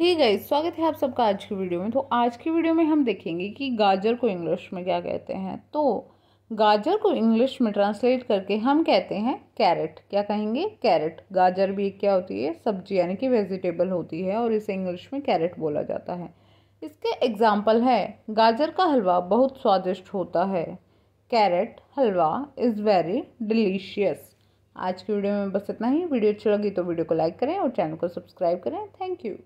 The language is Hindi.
ठीक है स्वागत है आप सबका आज की वीडियो में तो आज की वीडियो में हम देखेंगे कि गाजर को इंग्लिश में क्या कहते हैं तो गाजर को इंग्लिश में ट्रांसलेट करके हम कहते हैं कैरेट क्या कहेंगे कैरेट गाजर भी क्या होती है सब्जी यानी कि वेजिटेबल होती है और इसे इंग्लिश में कैरेट बोला जाता है इसके एग्जाम्पल है गाजर का हलवा बहुत स्वादिष्ट होता है carrot halwa is very delicious आज की वीडियो में बस इतना ही वीडियो अच्छी लगी तो वीडियो को लाइक करें और चैनल को सब्सक्राइब करें थैंक यू